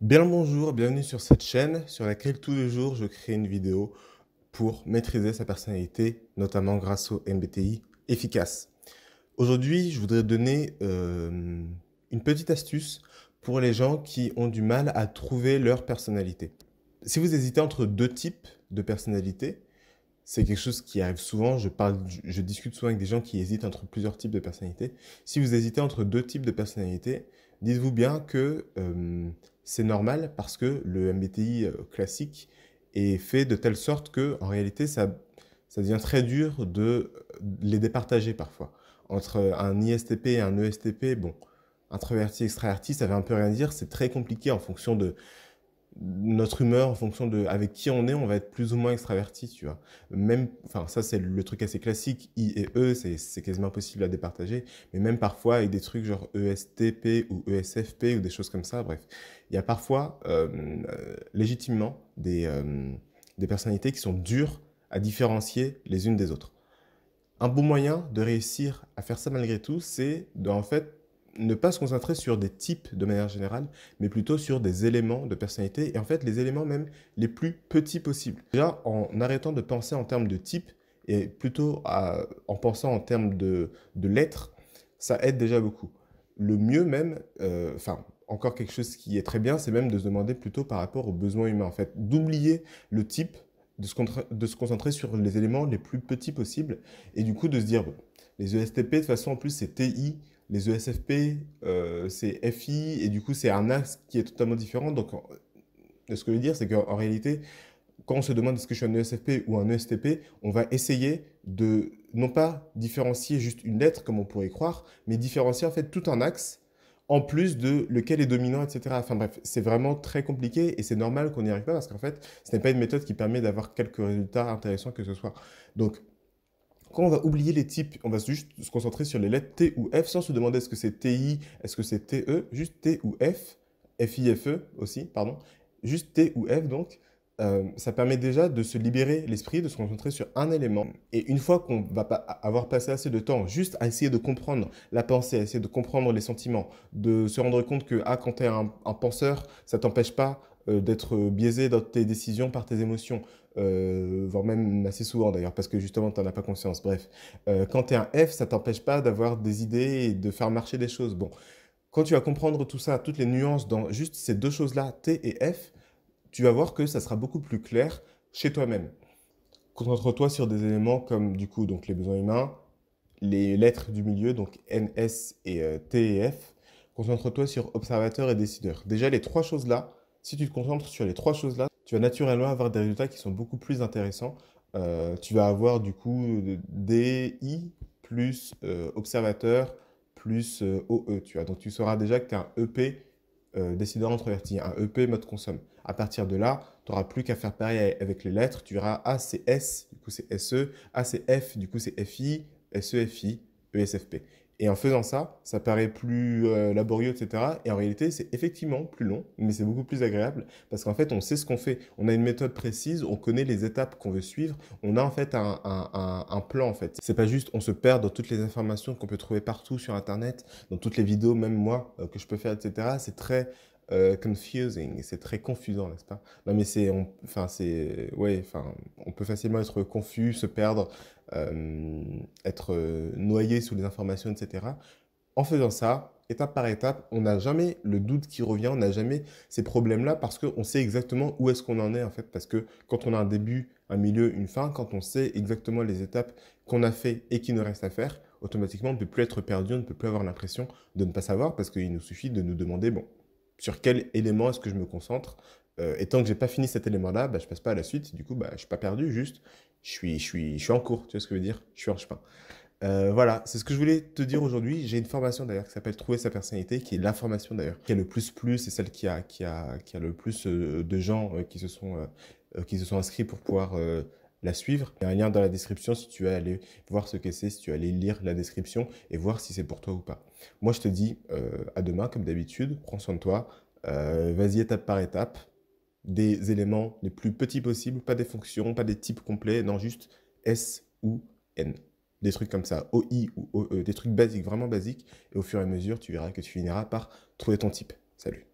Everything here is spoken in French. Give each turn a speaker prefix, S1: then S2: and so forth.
S1: Bien le bonjour, bienvenue sur cette chaîne sur laquelle tous les jours je crée une vidéo pour maîtriser sa personnalité, notamment grâce au MBTI efficace. Aujourd'hui, je voudrais donner euh, une petite astuce pour les gens qui ont du mal à trouver leur personnalité. Si vous hésitez entre deux types de personnalités, c'est quelque chose qui arrive souvent. Je, parle, je discute souvent avec des gens qui hésitent entre plusieurs types de personnalités. Si vous hésitez entre deux types de personnalités, dites-vous bien que euh, c'est normal parce que le MBTI euh, classique est fait de telle sorte que, en réalité, ça, ça devient très dur de euh, les départager parfois. Entre un ISTP et un ESTP, bon, introverti, extraverti, ça veut un peu rien dire. C'est très compliqué en fonction de, notre humeur en fonction de avec qui on est, on va être plus ou moins extraverti, tu vois. Même, enfin ça c'est le truc assez classique, I et E, c'est quasiment impossible à départager, mais même parfois avec des trucs genre ESTP ou ESFP ou des choses comme ça, bref, il y a parfois euh, légitimement des, euh, des personnalités qui sont dures à différencier les unes des autres. Un bon moyen de réussir à faire ça malgré tout, c'est de en fait ne pas se concentrer sur des types de manière générale, mais plutôt sur des éléments de personnalité, et en fait les éléments même les plus petits possibles. Déjà, en arrêtant de penser en termes de type, et plutôt en pensant en termes de, de lettres, ça aide déjà beaucoup. Le mieux même, euh, enfin, encore quelque chose qui est très bien, c'est même de se demander plutôt par rapport aux besoins humains, en fait, d'oublier le type, de se, concentrer sur les éléments les plus petits possibles, et du coup de se dire, les ESTP, de façon, en plus, c'est TI, les ESFP, euh, c'est FI, et du coup, c'est un axe qui est totalement différent. Donc, ce que je veux dire, c'est qu'en réalité, quand on se demande est-ce que je suis un ESFP ou un ESTP, on va essayer de, non pas différencier juste une lettre, comme on pourrait croire, mais différencier en fait tout un axe, en plus de lequel est dominant, etc. Enfin bref, c'est vraiment très compliqué et c'est normal qu'on n'y arrive pas parce qu'en fait, ce n'est pas une méthode qui permet d'avoir quelques résultats intéressants que ce soit. Donc, quand on va oublier les types, on va juste se concentrer sur les lettres T ou F sans se demander est-ce que c'est TI, est-ce que c'est T-E, juste T ou F, F-I-F-E aussi, pardon, juste T ou F donc, euh, ça permet déjà de se libérer l'esprit, de se concentrer sur un élément. Et une fois qu'on va avoir passé assez de temps juste à essayer de comprendre la pensée, à essayer de comprendre les sentiments, de se rendre compte que ah, quand tu es un, un penseur, ça t'empêche pas euh, d'être biaisé dans tes décisions par tes émotions, euh, voire même assez souvent d'ailleurs, parce que justement, tu n'en as pas conscience. Bref, euh, quand tu es un F, ça t'empêche pas d'avoir des idées et de faire marcher des choses. Bon, quand tu vas comprendre tout ça, toutes les nuances dans juste ces deux choses-là, T et F, tu vas voir que ça sera beaucoup plus clair chez toi-même. Concentre-toi sur des éléments comme du coup donc les besoins humains, les lettres du milieu, donc N, S et T et F. Concentre-toi sur observateur et décideur. Déjà, les trois choses-là, si tu te concentres sur les trois choses-là, tu vas naturellement avoir des résultats qui sont beaucoup plus intéressants. Euh, tu vas avoir du coup DI plus euh, observateur plus euh, OE. Tu as Donc tu sauras déjà que tu as un EP décideur introverti, un EP mode consomme. À partir de là, tu n'auras plus qu'à faire pareil avec les lettres. Tu auras A du coup c'est SE, ACF, du coup c'est FI, SEFI, ESFP. Et en faisant ça, ça paraît plus euh, laborieux, etc. Et en réalité, c'est effectivement plus long, mais c'est beaucoup plus agréable parce qu'en fait, on sait ce qu'on fait. On a une méthode précise, on connaît les étapes qu'on veut suivre. On a en fait un, plan, en fait. C'est pas juste on se perd dans toutes les informations qu'on peut trouver partout sur Internet, dans toutes les vidéos, même moi, euh, que je peux faire, etc. C'est très euh, confusing. C'est très confusant, n'est-ce pas Non, mais c'est, enfin, c'est, ouais, enfin, on peut facilement être confus, se perdre, euh, être euh, noyé sous les informations, etc. En faisant ça, étape par étape, on n'a jamais le doute qui revient, on n'a jamais ces problèmes-là parce qu'on sait exactement où est-ce qu'on en est en fait. Parce que quand on a un début, un milieu, une fin, quand on sait exactement les étapes qu'on a fait et qui nous reste à faire, automatiquement on ne peut plus être perdu, on ne peut plus avoir l'impression de ne pas savoir parce qu'il nous suffit de nous demander, bon, sur quel élément est-ce que je me concentre. Euh, et tant que j'ai pas fini cet élément-là, bah, je passe pas à la suite. Du coup, bah, je suis pas perdu, juste je suis, je suis, je suis en cours. Tu vois ce que je veux dire Je suis en chemin. Euh, voilà, c'est ce que je voulais te dire aujourd'hui. J'ai une formation d'ailleurs qui s'appelle Trouver sa personnalité, qui est la formation d'ailleurs, qui est le plus plus, c'est celle qui a, qui, a, qui a le plus euh, de gens qui se sont, qui se sont inscrits pour pouvoir la suivre. Il y a un lien dans la description si tu veux aller voir ce que c'est, si tu veux aller lire la description et voir si c'est pour toi ou pas. Moi, je te dis euh, à demain, comme d'habitude, prends soin de toi, euh, vas-y étape par étape, des éléments les plus petits possibles, pas des fonctions, pas des types complets, non, juste S ou N. Des trucs comme ça, OI ou OE, des trucs basiques, vraiment basiques, et au fur et à mesure, tu verras que tu finiras par trouver ton type. Salut